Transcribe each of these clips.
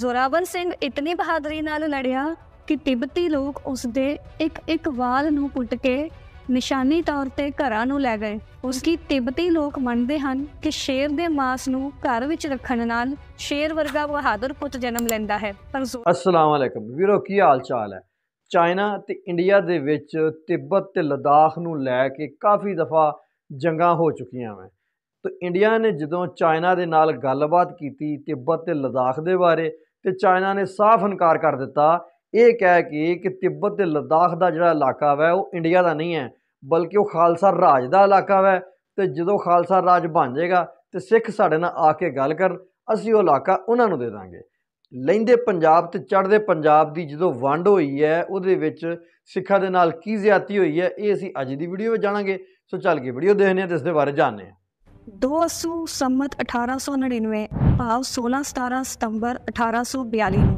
ਜ਼ੋਰਾਵਨ ਸਿੰਘ ਇਤਨੀ ਬਹਾਦਰੀ ਨਾਲ ਲੜਿਆ ਕਿ ਤਿੱਬਤੀ ਲੋਕ ਉਸ ਦੇ ਇੱਕ ਇੱਕ ਵਾਲ ਨੂੰ ਪੁੱਟ ਕੇ ਨਿਸ਼ਾਨੀ ਤੌਰ ਤੇ ਘਰਾਂ ਨੂੰ ਲੈ ਗਏ ਉਸ ਕੀ ਤਿੱਬਤੀ ਲੋਕ ਮੰਨਦੇ ਹਨ ਕਿ ਸ਼ੇਰ ਦੇ ਮਾਸ ਨੂੰ ਘਰ ਵਿੱਚ ਰੱਖਣ ਨਾਲ ਸ਼ੇਰ ਵਰਗਾ ਬਹਾਦਰ ਪੁੱਤ ਜਨਮ ਲੈਂਦਾ ਹੈ ਪਰ ਅਸਲਾਮ ਅਲੈਕਮ ਵੀਰੋ ਕੀ ਹਾਲ ਚਾਲ ਹੈ ਚਾਈਨਾ ਤੇ ਇੰਡੀਆ ਦੇ ਵਿੱਚ ਤਿੱਬਤ ਤੇ ਲਦਾਖ ਨੂੰ ਲੈ ਕੇ ਕਾਫੀ ਦਫਾ ਜੰਗਾਂ ਹੋ ਚੁੱਕੀਆਂ ਹਨ ਤੇ ਇੰਡੀਆ ਨੇ ਜਦੋਂ ਚਾਈਨਾ ਦੇ ਨਾਲ ਗੱਲਬਾਤ ਕੀਤੀ ਤਿੱਬਤ ਤੇ ਲਦਾਖ ਦੇ ਬਾਰੇ ਤੇ ਚਾਈਨਾ ਨੇ ਸਾਫ਼ ਇਨਕਾਰ ਕਰ ਦਿੱਤਾ ਇਹ ਕਹਿ ਕੇ ਕਿ ਤਿੱਬਤ ਤੇ ਲਦਾਖ ਦਾ ਜਿਹੜਾ ਇਲਾਕਾ ਹੈ ਉਹ ਇੰਡੀਆ ਦਾ ਨਹੀਂ ਹੈ ਬਲਕਿ ਉਹ ਖਾਲਸਾ ਰਾਜ ਦਾ ਇਲਾਕਾ ਹੈ ਤੇ ਜਦੋਂ ਖਾਲਸਾ ਰਾਜ ਬਣ ਜਾਏਗਾ ਤੇ ਸਿੱਖ ਸਾਡੇ ਨਾਲ ਆ ਕੇ ਗੱਲ ਕਰਨ ਅਸੀਂ ਉਹ ਇਲਾਕਾ ਉਹਨਾਂ ਨੂੰ ਦੇ ਦਾਂਗੇ ਲੈਂਦੇ ਪੰਜਾਬ ਤੇ ਚੜਦੇ ਪੰਜਾਬ ਦੀ ਜਦੋਂ ਵੰਡ ਹੋਈ ਹੈ ਉਹਦੇ ਵਿੱਚ ਸਿੱਖਾਂ ਦੇ ਨਾਲ ਕੀ ਜ਼ਿਆਤੀ ਹੋਈ ਹੈ ਇਹ ਅਸੀਂ ਅੱਜ ਦੀ ਵੀਡੀਓ ਵਿੱਚ ਜਾਣਾਂਗੇ ਸੋ ਚੱਲ ਕੇ ਵੀਡੀਓ ਦੇਖਨੇ ਆ ਤੇ ਇਸ ਦੇ ਬਾਰੇ ਜਾਣਨੇ ਆ 200 ਸੰਮਤ 1899 ਭਾਵ 16 17 ਸਤੰਬਰ 1842 ਨੂੰ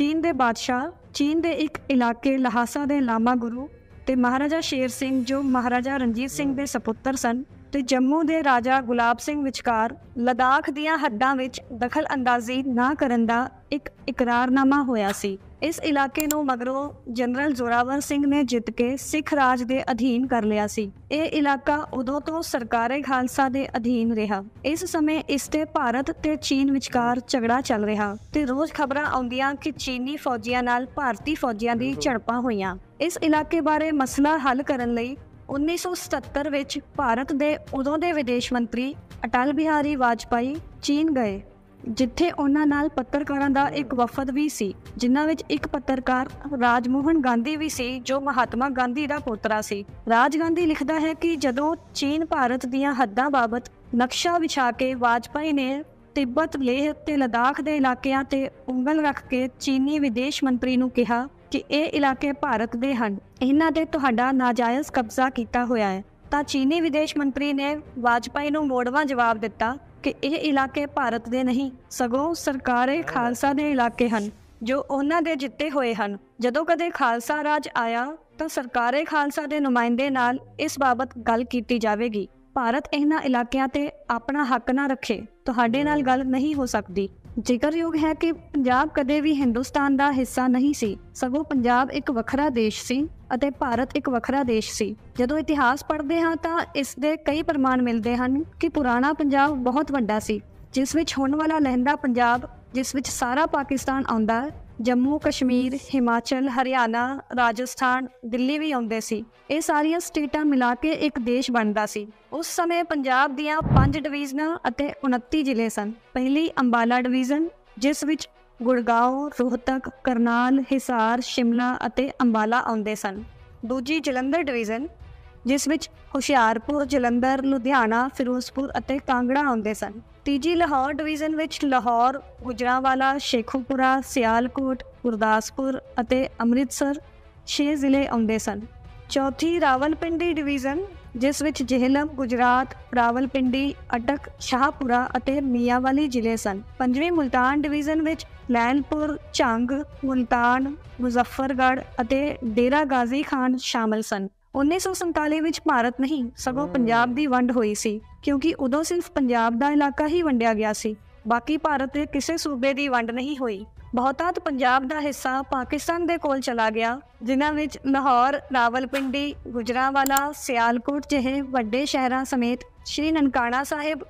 ਚੀਨ ਦੇ ਬਾਦਸ਼ਾਹ ਚੀਨ ਦੇ ਇੱਕ ਇਲਾਕੇ ਲਹਾਸਾ ਦੇ ਲਾਮਾ ਗੁਰੂ ਤੇ ਮਹਾਰਾਜਾ ਸ਼ੇਰ ਸਿੰਘ ਜੋ ਮਹਾਰਾਜਾ ਰਣਜੀਤ ਸਿੰਘ ਦੇ ਸੁਪੁੱਤਰ ਸਨ ਤੇ ਜੰਮੂ ਦੇ ਰਾਜਾ ਗੁਲਾਬ ਸਿੰਘ ਵਿਚਕਾਰ ਲਦਾਖ ਦੀਆਂ ਹੱਦਾਂ ਵਿੱਚ ਦਖਲ ਅੰਦਾਜ਼ੀ ਨਾ ਕਰਨ ਦਾ ਇੱਕ ਇਕਰਾਰਨਾਮਾ ਹੋਇਆ ਸੀ ਇਸ ਇਲਾਕੇ ਨੂੰ ਮਗਰੋਂ ਜਨਰਲ ਜ਼ੋਰਾਵਰ ਸਿੰਘ ਨੇ ਜਿੱਤ ਕੇ ਸਿੱਖ ਰਾਜ ਦੇ ਅਧੀਨ ਕਰ ਲਿਆ ਸੀ ਇਹ ਇਲਾਕਾ ਉਦੋਂ ਤੋਂ ਸਰਕਾਰੇ ਖਾਲਸਾ ਦੇ ਅਧੀਨ ਰਿਹਾ ਇਸ ਸਮੇਂ ਇਸ ਤੇ ਭਾਰਤ ਤੇ ਚੀਨ ਵਿਚਕਾਰ ਝਗੜਾ ਚੱਲ ਰਿਹਾ ਤੇ ਰੋਜ਼ ਖਬਰਾਂ ਆਉਂਦੀਆਂ ਕਿ ਚੀਨੀ ਫੌਜੀਆਂ ਨਾਲ ਭਾਰਤੀ ਫੌਜੀਆਂ ਦੀ ਝੜਪਾਂ ਹੋਈਆਂ ਇਸ ਇਲਾਕੇ ਬਾਰੇ ਮਸਲਾ ਹੱਲ ਕਰਨ ਲਈ 1977 ਵਿੱਚ ਭਾਰਤ ਦੇ ਉਦੋਂ ਦੇ ਵਿਦੇਸ਼ ਮੰਤਰੀ ਅਟਲ ਬਿਹਾਰੀ ਵਾਜਪਾਈ ਚੀਨ ਗਏ ਜਿੱਥੇ ਉਹਨਾਂ ਨਾਲ ਪੱਤਰਕਾਰਾਂ ਦਾ ਇੱਕ ਵਫਦ ਵੀ ਸੀ ਜਿਨ੍ਹਾਂ ਵਿੱਚ ਇੱਕ ਪੱਤਰਕਾਰ ਰਾਜਮੋਹਨ ਗਾਂਧੀ ਵੀ ਸੀ ਜੋ ਮਹਾਤਮਾ ਗਾਂਧੀ ਦਾ ਪੋਤਰਾ ਸੀ ਰਾਜ ਗਾਂਧੀ ਲਿਖਦਾ ਹੈ ਕਿ ਜਦੋਂ ਚੀਨ ਭਾਰਤ ਦੀਆਂ ਹੱਦਾਂ ਬਾਬਤ ਨਕਸ਼ਾ ਵਿਛਾ ਕੇ ਵਾਜਪਾਈ ਨੇ ਤਿੱਬਤ ਲੇਹ ਤੇ ਲਦਾਖ ਦੇ ਇਲਾਕਿਆਂ ਤੇ ਉਂਗਲ ਰੱਖ ਕੇ ਚੀਨੀ ਵਿਦੇਸ਼ ਮੰਤਰੀ ਨੂੰ ਕਿਹਾ ਕਿ ਇਹ ਇਲਾਕੇ ਭਾਰਤ ਦੇ ਹਨ ਇਹਨਾਂ ਤੇ ਤੁਹਾਡਾ ਨਾਜਾਇਜ਼ ਕਬਜ਼ਾ ਕੀਤਾ ਹੋਇਆ ਹੈ ਤਾਂ ਚੀਨੀ ਵਿਦੇਸ਼ ਮੰਤਰੀ ਨੇ ਵਾਜਪਾਈ ਨੂੰ ਮੋੜਵਾ ਜਵਾਬ ਦਿੱਤਾ ਕਿ ਇਹ ਇਲਾਕੇ ਭਾਰਤ ਦੇ ਨਹੀਂ ਸਗੋਂ ਸਰਕਾਰੇ ਖਾਲਸਾ ਦੇ ਇਲਾਕੇ ਹਨ ਜੋ ਉਹਨਾਂ ਦੇ ਜਿੱਤੇ ਹੋਏ ਹਨ ਜਦੋਂ ਕਦੇ ਖਾਲਸਾ ਰਾਜ ਆਇਆ ਤਾਂ ਸਰਕਾਰੇ ਖਾਲਸਾ ਦੇ ਨੁਮਾਇੰਦੇ ਨਾਲ ਇਸ ਬਾਬਤ ਗੱਲ ਕੀਤੀ ਜਾਵੇਗੀ ਭਾਰਤ ਇਹਨਾਂ ਇਲਾਕਿਆਂ ਤੇ ਆਪਣਾ ਹੱਕ ਨਾ ਰੱਖੇ ਤੁਹਾਡੇ ਨਾਲ ਗੱਲ ਨਹੀਂ ਹੋ ਸਕਦੀ ਜ਼ਿਕਰਯੋਗ ਹੈ ਕਿ ਪੰਜਾਬ ਕਦੇ ਵੀ ਹਿੰਦੁਸਤਾਨ ਦਾ ਹਿੱਸਾ ਨਹੀਂ ਸੀ ਸਗੋਂ ਪੰਜਾਬ ਇੱਕ ਵੱਖਰਾ ਦੇਸ਼ ਸੀ ਅਤੇ ਭਾਰਤ ਇੱਕ ਵੱਖਰਾ ਦੇਸ਼ ਸੀ ਜਦੋਂ ਇਤਿਹਾਸ ਪੜ੍ਹਦੇ ਹਾਂ ਤਾਂ ਇਸ ਦੇ ਕਈ ਪ੍ਰਮਾਣ ਮਿਲਦੇ ਹਨ ਕਿ ਪੁਰਾਣਾ ਪੰਜਾਬ ਬਹੁਤ ਵੱਡਾ ਸੀ ਜਿਸ ਵਿੱਚ ਹੁਣ ਵਾਲਾ ਲਹਿੰਦਾ ਪੰਜਾਬ ਜਿਸ ਵਿੱਚ ਸਾਰਾ ਪਾਕਿਸਤਾਨ ਆਉਂਦਾ ਜੰਮੂ ਕਸ਼ਮੀਰ ਹਿਮਾਚਲ ਹਰਿਆਣਾ ਰਾਜਸਥਾਨ ਦਿੱਲੀ ਵੀ ਆਉਂਦੇ ਸੀ ਇਹ ਸਾਰੀਆਂ ਸਟੇਟਾਂ ਮਿਲਾ ਕੇ ਇੱਕ ਦੇਸ਼ ਬਣਦਾ ਸੀ ਉਸ ਸਮੇਂ ਪੰਜਾਬ ਦੀਆਂ 5 ਡਿਵੀਜ਼ਨਾਂ ਅਤੇ 29 ਜ਼ਿਲ੍ਹੇ ਸਨ ਪਹਿਲੀ ਅੰਬਾਲਾ ਡਿਵੀਜ਼ਨ ਜਿਸ ਵਿੱਚ ਗੁੜਗਾਉਂ ਰੋਹਤਕ ਕਰਨਾਲ ਹਿਸਾਰ ਸ਼ਿਮਲਾ ਅਤੇ ਅੰਬਾਲਾ ਆਉਂਦੇ ਸਨ ਦੂਜੀ ਜਲੰਧਰ ਡਿਵੀਜ਼ਨ ਜਿਸ ਵਿੱਚ ਹੁਸ਼ਿਆਰਪੁਰ ਜਲੰਧਰ ਲੁਧਿਆਣਾ ਫਿਰੋਜ਼ਪੁਰ ਅਤੇ ਕਾਂਗੜਾ ਆਉਂਦੇ ਸਨ ਤੀਜੀ ਲਾਹੌਰ ਡਿਵੀਜ਼ਨ ਵਿੱਚ ਲਾਹੌਰ ਗੁਜਰਾਵਾਲਾ ਸ਼ੇਖੂਪੁਰਾ ਸਿਆਲਕੋਟ ਗੁਰਦਾਸਪੁਰ ਅਤੇ ਅੰਮ੍ਰਿਤਸਰ 6 ਜ਼ਿਲ੍ਹੇ ਆਉਂਦੇ ਸਨ ਚੌਥੀ ਰਾਵਲਪਿੰਡੀ ਡਿਵੀਜ਼ਨ ਜਿਸ ਵਿੱਚ ਜੇਹਲਮ ਗੁਜਰਾਤ ਰਾਵਲਪਿੰਡੀ ਅਟਕ ਸ਼ਾਹਪੁਰਾ ਅਤੇ ਮੀਆਂਵਾਲੀ ਜ਼ਿਲ੍ਹੇ ਸਨ ਪੰਜਵੀਂ ਮੁਲਤਾਨ ਡਿਵੀਜ਼ਨ ਵਿੱਚ ਲੈਨਪੁਰ ਝੰਗ ਮੁਲਤਾਨ ਮੁਜ਼ਫਰਗੜ ਅਤੇ ਡੇਰਾ ਗਾਜ਼ੀ ਖਾਨ ਸ਼ਾਮਲ ਸਨ 1947 ਵਿੱਚ ਭਾਰਤ ਨਹੀਂ ਸਗੋਂ ਪੰਜਾਬ ਦੀ ਵੰਡ ਹੋਈ ਸੀ ਕਿਉਂਕਿ ਉਦੋਂ ਸਿਰਫ ਪੰਜਾਬ ਦਾ ਇਲਾਕਾ ਹੀ ਵੰਡਿਆ ਗਿਆ ਸੀ ਬਾਕੀ ਭਾਰਤ ਦੇ ਕਿਸੇ ਸੂਬੇ ਦੀ ਵੰਡ ਨਹੀਂ ਹੋਈ ਬਹੁਤਾਤ ਪੰਜਾਬ ਦਾ ਹਿੱਸਾ ਪਾਕਿਸਤਾਨ ਦੇ ਕੋਲ ਚਲਾ ਗਿਆ ਜਿਨ੍ਹਾਂ ਵਿੱਚ ਲਾਹੌਰ, ਰਾਵਲਪਿੰਡੀ, ਗੁਜਰਾਵਾਲਾ, ਸਿਆਲਕੋਟ ਜਿਹੇ ਵੱਡੇ ਸ਼ਹਿਰਾਂ ਸਮੇਤ ਸ਼੍ਰੀ ਨਨਕਾਣਾ ਸਾਹਿਬ,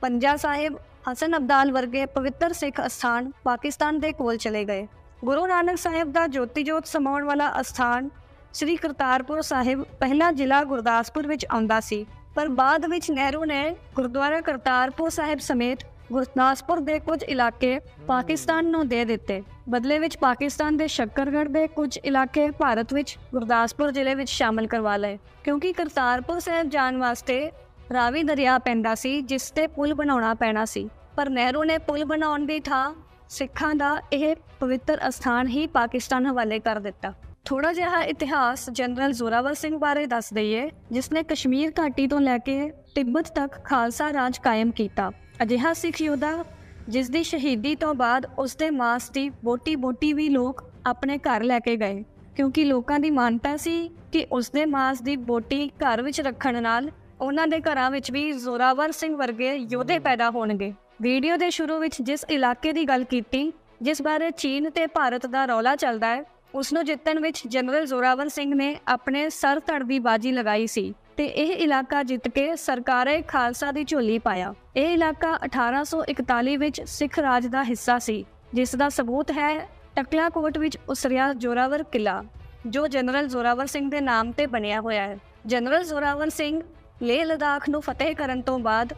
ਪੰਜਾ ਸਾਹਿਬ ਹਸਨ ਅਬਦਾਲ ਵਰਗੇ ਪਵਿੱਤਰ ਸਿੱਖ ਅਸਥਾਨ ਪਾਕਿਸਤਾਨ ਦੇ ਕੋਲ ਚਲੇ ਗਏ ਗੁਰੂ ਨਾਨਕ ਸਾਹਿਬ ਦਾ ਜੋਤੀ ਜੋਤ ਸਮਾਉਣ ਵਾਲਾ ਅਸਥਾਨ ਸ੍ਰੀ ਕਰਤਾਰਪੁਰ ਸਾਹਿਬ ਪਹਿਲਾ ਜ਼ਿਲ੍ਹਾ ਗੁਰਦਾਸਪੁਰ ਵਿੱਚ ਆਉਂਦਾ ਸੀ ਪਰ ਬਾਅਦ ਵਿੱਚ ਨਹਿਰੂ ਨੇ ਗੁਰਦੁਆਰਾ ਕਰਤਾਰਪੁਰ ਸਾਹਿਬ ਸਮੇਤ ਗੁਰਦਾਸਪੁਰ ਦੇ ਕੁਝ ਇਲਾਕੇ ਪਾਕਿਸਤਾਨ ਨੂੰ ਦੇ ਦਿੱਤੇ ਬਦਲੇ ਵਿੱਚ ਪਾਕਿਸਤਾਨ ਦੇ ਸ਼ੱਕਰਗੜ ਦੇ ਕੁਝ ਇਲਾਕੇ ਭਾਰਤ ਵਿੱਚ ਗੁਰਦਾਸਪੁਰ ਜ਼ਿਲ੍ਹੇ ਵਿੱਚ ਸ਼ਾਮਲ ਕਰਵਾ ਲਏ ਕਿਉਂਕਿ ਕਰਤਾਰਪੁਰ ਸਾਹਿਬ ਜਾਣ ਵਾਸਤੇ ਰਾਵੀ ਦਰਿਆ ਪੈਂਦਾ ਸੀ ਜਿਸ ਤੇ ਪੁਲ ਬਣਾਉਣਾ ਪੈਣਾ ਸੀ ਪਰ ਨਹਿਰੂ ਨੇ ਪੁਲ ਬਣਾਉਣ ਦੀ ਥਾਂ ਸਿੱਖਾਂ ਦਾ ਇਹ ਪਵਿੱਤਰ ਅਸਥਾਨ ਹੀ ਪਾਕਿਸਤਾਨ ਹਵਾਲੇ ਕਰ ਦਿੱਤਾ ਥੋੜਾ ਜਿਹਾ ਇਤਿਹਾਸ ਜਨਰਲ ਜ਼ੋਰਾਵਰ ਸਿੰਘ ਬਾਰੇ ਦੱਸ ਦਈਏ ਜਿਸ ਨੇ ਕਸ਼ਮੀਰ ਘਾਟੀ ਤੋਂ ਲੈ ਕੇ ਤਿੱਬਤ ਤੱਕ ਖਾਲਸਾ ਰਾਜ ਕਾਇਮ ਕੀਤਾ ਅਜਿਹਾ ਸਿੱਖ ਯੋਧਾ ਜਿਸ ਦੀ ਸ਼ਹੀਦੀ ਤੋਂ ਬਾਅਦ ਉਸ ਦੇ ਮਾਸ ਦੀ ਬੋਟੀ-ਬੋਟੀ ਵੀ ਲੋਕ ਆਪਣੇ ਘਰ ਲੈ ਕੇ ਗਏ ਕਿਉਂਕਿ ਲੋਕਾਂ ਦੀ ਮਾਨਤਾ ਸੀ ਕਿ ਉਸ ਦੇ ਮਾਸ ਦੀ ਬੋਟੀ ਘਰ ਵਿੱਚ ਰੱਖਣ ਨਾਲ ਉਹਨਾਂ ਦੇ ਘਰਾਂ ਵਿੱਚ ਵੀ ਜ਼ੋਰਾਵਰ ਸਿੰਘ ਵਰਗੇ ਯੋਧੇ ਪੈਦਾ ਹੋਣਗੇ ਵੀਡੀਓ ਦੇ ਸ਼ੁਰੂ ਵਿੱਚ ਜਿਸ ਇਲਾਕੇ ਦੀ ਗੱਲ ਕੀਤੀ ਜਿਸ ਬਾਰੇ ਚੀਨ ਤੇ ਭਾਰਤ ਦਾ ਰੌਲਾ ਚੱਲਦਾ ਹੈ ਉਸ ਨੂੰ ਜਿੱਤਣ ਵਿੱਚ ਜਨਰਲ ਜ਼ੋਰਾਵਰ ਸਿੰਘ ਨੇ ਆਪਣੇ ਸਰ ਧੜ ਦੀ ਬਾਜੀ ਲਗਾਈ ਸੀ ਤੇ ਇਹ ਇਲਾਕਾ ਜਿੱਤ ਕੇ ਸਰਕਾਰੇ ਖਾਲਸਾ ਦੀ ਝੋਲੀ ਪਾਇਆ ਇਹ ਇਲਾਕਾ 1841 ਵਿੱਚ ਸਿੱਖ ਰਾਜ ਦਾ ਹਿੱਸਾ ਸੀ ਜਿਸ ਦਾ ਸਬੂਤ ਹੈ ਟਕਲਾ ਕੋਟ ਵਿੱਚ ਉਸਰਿਆ ਜ਼ੋਰਾਵਰ ਕਿਲਾ ਜੋ ਜਨਰਲ ਜ਼ੋਰਾਵਰ ਸਿੰਘ ਦੇ ਨਾਮ ਤੇ ਬਣਿਆ ਹੋਇਆ ਹੈ ਜਨਰਲ ਜ਼ੋਰਾਵਰ ਸਿੰਘ ਲੇਹ ਲਦਾਖ ਨੂੰ ਫਤਿਹ ਕਰਨ ਤੋਂ ਬਾਅਦ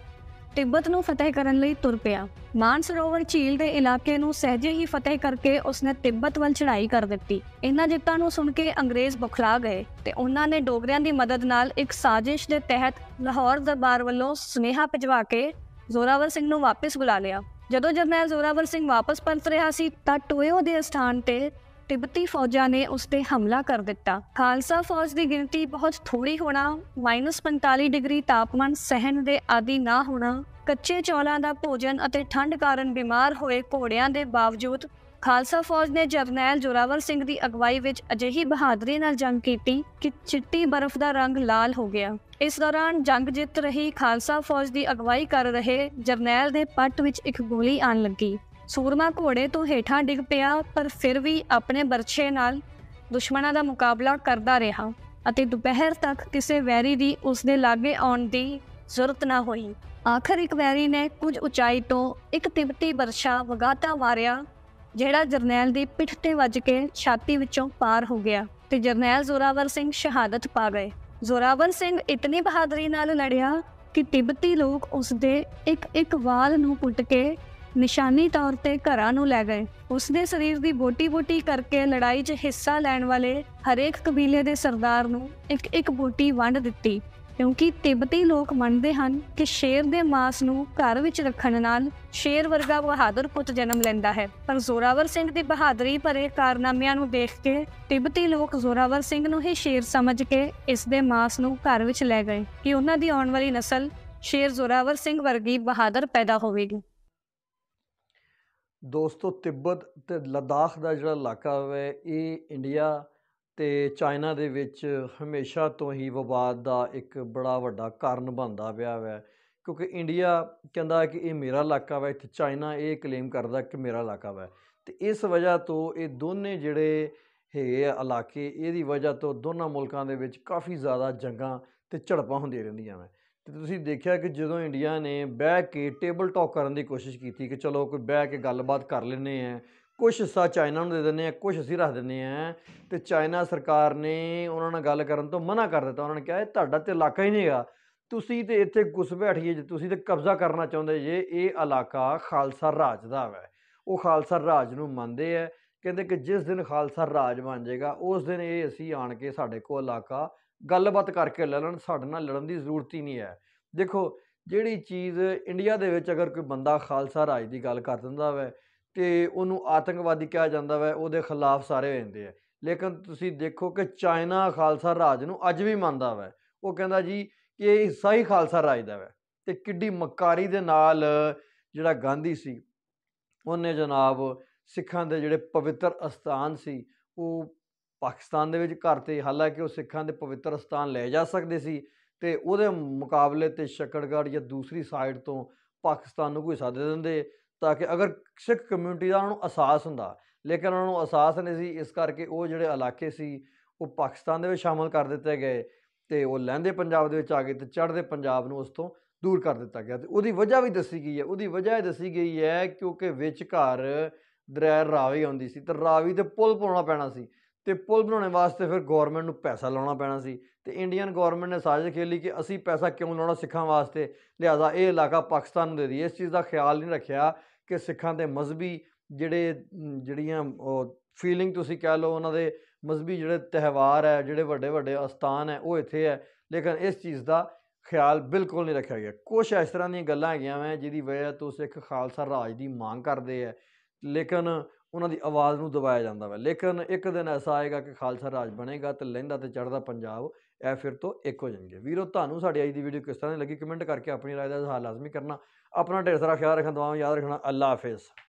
ਤਿੱਬਤ ਨੂੰ ਫਤਿਹ ਕਰਨ ਲਈ ਤੁਰ ਪਿਆ ਮਾਨਸਰੋਵਰ ਝੀਲ ਦੇ ਇਲਾਕੇ ਨੂੰ ਸਹਿਜੇ ਹੀ ਫਤਿਹ ਕਰਕੇ ਉਸਨੇ ਤਿੱਬਤ ਵੱਲ ਚੜ੍ਹਾਈ ਕਰ ਦਿੱਤੀ ਇਹਨਾਂ ਜਿੱਤਾਂ ਨੂੰ ਸੁਣ ਕੇ ਅੰਗਰੇਜ਼ ਬੁਖਲਾ ਗਏ ਤੇ ਉਹਨਾਂ ਨੇ ਡੋਗਰਿਆਂ ਦੀ ਮਦਦ ਨਾਲ ਇੱਕ ਸਾਜ਼ਿਸ਼ ਦੇ ਤਹਿਤ ਲਾਹੌਰ ਦਰਬਾਰ ਵੱਲੋਂ ਸੁਨੇਹਾ ਭਿਜਵਾ ਕੇ ਜ਼ੋਰਾਵਰ ਸਿੰਘ ਨੂੰ ਵਾਪਸ ਬੁਲਾ ਲਿਆ ਜਦੋਂ ਜਰਨੈਲ ਜ਼ੋਰਾਵਰ ਸਿੰਘ ਵਾਪਸ ਪਰਤ ਰਿਹਾ ਸੀ ਤਾਂ ਟੋਇਓ ਦੇ ਸਥਾਨ ਤੇ ਤਿੱਬਤੀ ਫੌਜਾਂ ਨੇ ਉਸ ਤੇ ਹਮਲਾ ਕਰ ਦਿੱਤਾ ਖਾਲਸਾ ਫੌਜ ਦੀ ਗਿਣਤੀ ਬਹੁਤ ਥੋੜੀ ਹੋਣਾ -45 ਡਿਗਰੀ ਤਾਪਮਾਨ ਸਹਿਣ ਦੇ ਆਦੀ ਨਾ ਹੋਣਾ ਕੱਚੇ ਚੌਲਾਂ ਦਾ ਭੋਜਨ ਅਤੇ ਠੰਡ ਕਾਰਨ ਬਿਮਾਰ ਹੋਏ ਘੋੜਿਆਂ ਦੇ ਬਾਵਜੂਦ ਖਾਲਸਾ ਫੌਜ ਨੇ ਜਰਨੈਲ ਜੋਰਾਵਰ ਸਿੰਘ ਦੀ ਅਗਵਾਈ ਵਿੱਚ ਅਜਿਹੀ ਬਹਾਦਰੀ ਨਾਲ ਜੰਗ ਕੀਤੀ ਕਿ ਚਿੱਟੀ ਬਰਫ਼ ਦਾ ਰੰਗ ਲਾਲ ਹੋ ਗਿਆ ਇਸ ਦੌਰਾਨ ਜੰਗ ਜਿੱਤ ਰਹੀ ਖਾਲਸਾ ਫੌਜ ਦੀ ਅਗਵਾਈ ਕਰ ਰਹੇ ਜਰਨੈਲ ਦੇ ਪੱਟ ਵਿੱਚ ਇੱਕ ਗੋਲੀ ਆਣ ਲੱਗੀ ਸੂਰਮਾ ਘੋੜੇ ਤੋਂ ਹੇਠਾਂ ਡਿੱਗ ਪਿਆ ਪਰ ਫਿਰ ਵੀ ਆਪਣੇ ਬਰਛੇ ਨਾਲ ਦੁਸ਼ਮਣਾਂ ਦਾ ਮੁਕਾਬਲਾ ਕਰਦਾ ਰਿਹਾ ਅਤੇ ਦੁਪਹਿਰ ਤੱਕ ਕਿਸੇ ਵੈਰੀ ਦੀ ਉਸਦੇ ਲਾਗੇ ਆਉਣ ਦੀ ਜ਼ਰੂਰਤ ਨਾ ਹੋਈ ਆਖਰ ਇੱਕ ਵੈਰੀ ਨੇ ਕੁਝ ਉਚਾਈ ਤੋਂ ਇੱਕ ਤਿਬਤੀ ਬਰਛਾ ਵਗਾਤਾ ਮਾਰਿਆ ਜਿਹੜਾ ਜਰਨੈਲ ਦੀ ਪਿੱਠ ਤੇ ਵੱਜ ਕੇ ਛਾਤੀ ਵਿੱਚੋਂ ਪਾਰ ਹੋ ਗਿਆ ਤੇ ਜਰਨੈਲ ਜ਼ੋਰਾਵਰ ਸਿੰਘ ਸ਼ਹਾਦਤ ਪਾ ਗਏ ਜ਼ੋਰਾਵਰ ਸਿੰਘ ਇਤਨੀ ਬਹਾਦਰੀ ਨਾਲ ਲੜਿਆ ਕਿ ਤਿਬਤੀ ਲੋਕ ਉਸ ਦੇ ਇੱਕ ਇੱਕ ਵਾਲ ਨੂੰ ਪੁੱਟ ਕੇ ਨਿਸ਼ਾਨੀ ਤੌਰ ਤੇ ਘਰਾਂ ਨੂੰ ਲੈ ਗਏ ਉਸ ਦੇ ਸਰੀਰ ਦੀ ਬੋਟੀ-ਬੋਟੀ ਕਰਕੇ ਲੜਾਈ 'ਚ ਹਿੱਸਾ ਲੈਣ ਵਾਲੇ ਹਰੇਕ ਕਬੀਲੇ ਦੇ ਸਰਦਾਰ ਨੂੰ ਇੱਕ-ਇੱਕ ਬੋਟੀ ਵੰਡ ਦਿੱਤੀ ਕਿਉਂਕਿ ਤਿੱਬਤੀ ਲੋਕ ਮੰਨਦੇ ਹਨ ਕਿ ਸ਼ੇਰ ਦੇ ਮਾਸ ਨੂੰ ਘਰ ਵਿੱਚ ਰੱਖਣ ਨਾਲ ਸ਼ੇਰ ਵਰਗਾ ਬਹਾਦਰ ਪੁੱਤ ਜਨਮ ਲੈਂਦਾ ਹੈ ਪਰ ਜ਼ੋਰਾਵਰ ਸਿੰਘ ਦੀ ਬਹਾਦਰੀ ਭਰੇ ਕਾਰਨਾਮਿਆਂ ਨੂੰ ਦੇਖ ਕੇ ਤਿੱਬਤੀ ਲੋਕ ਜ਼ੋਰਾਵਰ ਸਿੰਘ ਨੂੰ ਹੀ ਸ਼ੇਰ ਸਮਝ ਕੇ ਇਸ ਦੇ ਮਾਸ ਨੂੰ ਘਰ ਵਿੱਚ ਲੈ ਗਏ ਕਿ ਉਹਨਾਂ ਦੀ ਆਉਣ ਵਾਲੀ ਨਸਲ ਸ਼ੇਰ ਜ਼ੋਰਾਵਰ ਸਿੰਘ ਵਰਗੀ ਬਹਾਦਰ ਪੈਦਾ ਹੋਵੇਗੀ ਦੋਸਤੋ ਤਿੱਬਤ ਤੇ ਲਦਾਖ ਦਾ ਜਿਹੜਾ ਇਲਾਕਾ ਹੈ ਇਹ ਇੰਡੀਆ ਤੇ ਚਾਈਨਾ ਦੇ ਵਿੱਚ ਹਮੇਸ਼ਾ ਤੋਂ ਹੀ ਵਿਵਾਦ ਦਾ ਇੱਕ ਬੜਾ ਵੱਡਾ ਕਾਰਨ ਬਣਦਾ ਪਿਆ ਹੈ ਕਿਉਂਕਿ ਇੰਡੀਆ ਕਹਿੰਦਾ ਕਿ ਇਹ ਮੇਰਾ ਇਲਾਕਾ ਹੈ ਇੱਥੇ ਚਾਈਨਾ ਇਹ ਕਲੇਮ ਕਰਦਾ ਕਿ ਮੇਰਾ ਇਲਾਕਾ ਹੈ ਤੇ ਇਸ ਵਜ੍ਹਾ ਤੋਂ ਇਹ ਦੋਨੇ ਜਿਹੜੇ ਹੈ ਇਲਾਕੇ ਇਹਦੀ ਵਜ੍ਹਾ ਤੋਂ ਦੋਨਾਂ ਮੁਲਕਾਂ ਦੇ ਵਿੱਚ ਕਾਫੀ ਜ਼ਿਆਦਾ ਜੰਗਾਂ ਤੇ ਝੜਪਾਂ ਹੁੰਦੀਆਂ ਰਹਿੰਦੀਆਂ ਨੇ ਤੇ ਤੁਸੀਂ ਦੇਖਿਆ ਕਿ ਜਦੋਂ ਇੰਡੀਆ ਨੇ ਬਹਿ ਕੇ ਟੇਬਲ ਟਾਕ ਕਰਨ ਦੀ ਕੋਸ਼ਿਸ਼ ਕੀਤੀ ਕਿ ਚਲੋ ਕੋਈ ਬਹਿ ਕੇ ਗੱਲਬਾਤ ਕਰ ਲੈਨੇ ਆ ਕੁਝ ਹਿੱਸਾ ਚਾਈਨਾ ਨੂੰ ਦੇ ਦਿੰਨੇ ਆ ਕੁਝ ਅਸੀਂ ਰੱਖ ਦਿੰਨੇ ਆ ਤੇ ਚਾਈਨਾ ਸਰਕਾਰ ਨੇ ਉਹਨਾਂ ਨਾਲ ਗੱਲ ਕਰਨ ਤੋਂ ਮਨਾ ਕਰ ਦਿੱਤਾ ਉਹਨਾਂ ਨੇ ਕਿਹਾ ਇਹ ਤੁਹਾਡਾ ਤੇ ਇਲਾਕਾ ਹੀ ਨਹੀਂਗਾ ਤੁਸੀਂ ਤੇ ਇੱਥੇ ਗੁੱਸ ਬੈਠੀਏ ਜੇ ਤੁਸੀਂ ਤੇ ਕਬਜ਼ਾ ਕਰਨਾ ਚਾਹੁੰਦੇ ਜੇ ਇਹ ਇਲਾਕਾ ਖਾਲਸਾ ਰਾਜ ਦਾ ਹੈ ਉਹ ਖਾਲਸਾ ਰਾਜ ਨੂੰ ਮੰਨਦੇ ਆ ਕਹਿੰਦੇ ਕਿ ਜਿਸ ਦਿਨ ਖਾਲਸਾ ਰਾਜ ਬਣ ਜਾਏਗਾ ਉਸ ਦਿਨ ਇਹ ਅਸੀਂ ਆਣ ਕੇ ਸਾਡੇ ਕੋਲ ਇਲਾਕਾ ਗੱਲਬਾਤ ਕਰਕੇ ਲੈ ਲੈਣ ਸਾਡੇ ਨਾਲ ਲੜਨ ਦੀ ਜ਼ਰੂਰਤ ਹੀ ਨਹੀਂ ਹੈ ਦੇਖੋ ਜਿਹੜੀ ਚੀਜ਼ ਇੰਡੀਆ ਦੇ ਵਿੱਚ ਅਗਰ ਕੋਈ ਬੰਦਾ ਖਾਲਸਾ ਰਾਜ ਦੀ ਗੱਲ ਕਰ ਦਿੰਦਾ ਵੈ ਤੇ ਉਹਨੂੰ ਆਤੰਕਵਾਦੀ ਕਿਹਾ ਜਾਂਦਾ ਵੈ ਉਹਦੇ ਖਿਲਾਫ ਸਾਰੇ ਹੋ ਜਾਂਦੇ ਆ ਲੇਕਿਨ ਤੁਸੀਂ ਦੇਖੋ ਕਿ ਚਾਈਨਾ ਖਾਲਸਾ ਰਾਜ ਨੂੰ ਅੱਜ ਵੀ ਮੰਨਦਾ ਵੈ ਉਹ ਕਹਿੰਦਾ ਜੀ ਕਿ ਇਹ ਹਿੱਸਾ ਹੀ ਖਾਲਸਾ ਰਾਜ ਦਾ ਵੈ ਤੇ ਕਿੱਡੀ ਮੱਕਾਰੀ ਦੇ ਨਾਲ ਜਿਹੜਾ ਗਾਂਧੀ ਸੀ ਉਹਨੇ ਜਨਾਬ ਸਿੱਖਾਂ ਦੇ ਜਿਹੜੇ ਪਵਿੱਤਰ ਅਸਥਾਨ ਸੀ ਉਹ ਪਾਕਿਸਤਾਨ ਦੇ ਵਿੱਚ ਘਰ ਤੇ ਹਾਲਾਂਕਿ ਉਹ ਸਿੱਖਾਂ ਦੇ ਪਵਿੱਤਰ ਸਥਾਨ ਲੈ ਜਾ ਸਕਦੇ ਸੀ ਤੇ ਉਹਦੇ ਮੁਕਾਬਲੇ ਤੇ ਸ਼ਕੜਗੜ ਜਾਂ ਦੂਸਰੀ ਸਾਈਡ ਤੋਂ ਪਾਕਿਸਤਾਨ ਨੂੰ ਕੋਈ ਸਾਦੇ ਦਿੰਦੇ ਤਾਂ ਕਿ ਅਗਰ ਸਿੱਖ ਕਮਿਊਨਿਟੀ ਦਾ ਉਹਨਾਂ ਨੂੰ ਅਹਿਸਾਸ ਹੁੰਦਾ ਲੇਕਿਨ ਉਹਨਾਂ ਨੂੰ ਅਹਿਸਾਸ ਨਹੀਂ ਸੀ ਇਸ ਕਰਕੇ ਉਹ ਜਿਹੜੇ ਇਲਾਕੇ ਸੀ ਉਹ ਪਾਕਿਸਤਾਨ ਦੇ ਵਿੱਚ ਸ਼ਾਮਲ ਕਰ ਦਿੱਤੇ ਗਏ ਤੇ ਉਹ ਲਹਿੰਦੇ ਪੰਜਾਬ ਦੇ ਵਿੱਚ ਆ ਗਏ ਤੇ ਚੜ੍ਹਦੇ ਪੰਜਾਬ ਨੂੰ ਉਸ ਤੋਂ ਦੂਰ ਕਰ ਦਿੱਤਾ ਗਿਆ ਤੇ ਉਹਦੀ ਵਜ੍ਹਾ ਵੀ ਦੱਸੀ ਗਈ ਹੈ ਉਹਦੀ ਵਜ੍ਹਾ ਇਹ ਦੱਸੀ ਗਈ ਹੈ ਕਿਉਂਕਿ ਵਿਚਕਾਰ ਦਰਿਆ ਰਾਵੀ ਆਉਂਦੀ ਸੀ ਤੇ ਰਾਵੀ ਤੇ ਪੁਲ ਪਾਉਣਾ ਪੈਣਾ ਸੀ तो पुल बनाने वास्ते फिर गौरमेंट नैसा लाना पैना सी तो इंडियन गौरमेंट ने साजिश खेली कि असी पैसा क्यों लाना सिखा वास्ते लिहाजा ये इलाका पाकिस्तान दे दी इस चीज़ का ख्याल नहीं रखा कि सिखा के मजहबी जड़े जो फीलिंग तुम कह लो उन्हें मजहबी जोड़े त्यौहार है जोड़े व्डे वे अस्थान है वो इतने है लेकिन इस चीज़ का ख्याल बिल्कुल नहीं रखा गया कुछ इस तरह दल है जिंद वजह तो सिख खालसा राज करते हैं लेकिन ਉਹਨਾਂ ਦੀ ਆਵਾਜ਼ ਨੂੰ ਦਬਾਇਆ ਜਾਂਦਾ ਵਾ ਲੇਕਿਨ ਇੱਕ ਦਿਨ ਐਸਾ ਆਏਗਾ ਕਿ ਖਾਲਸਾ ਰਾਜ ਬਣੇਗਾ ਤੇ ਲਹਿੰਦਾ ਤੇ ਚੜਦਾ ਪੰਜਾਬ ਇਹ ਫਿਰ ਤੋਂ ਇੱਕ ਹੋ ਜਾਣਗੇ ਵੀਰੋ ਤੁਹਾਨੂੰ ਸਾਡੀ ਅੱਜ ਦੀ ਵੀਡੀਓ ਕਿਸ ਤਰ੍ਹਾਂ ਦੀ ਲੱਗੀ ਕਮੈਂਟ ਕਰਕੇ ਆਪਣੀ رائے ਦਾ ਇਜ਼ਹਾਰ ਲਾਜ਼ਮੀ ਕਰਨਾ ਆਪਣਾ ਢੇਰ ਸਾਰਾ ਖਿਆਲ ਰੱਖਣਾ ਦੁਆਵਾਂ ਯਾਦ ਰੱਖਣਾ ਅੱਲਾ ਹਾਫਿਜ਼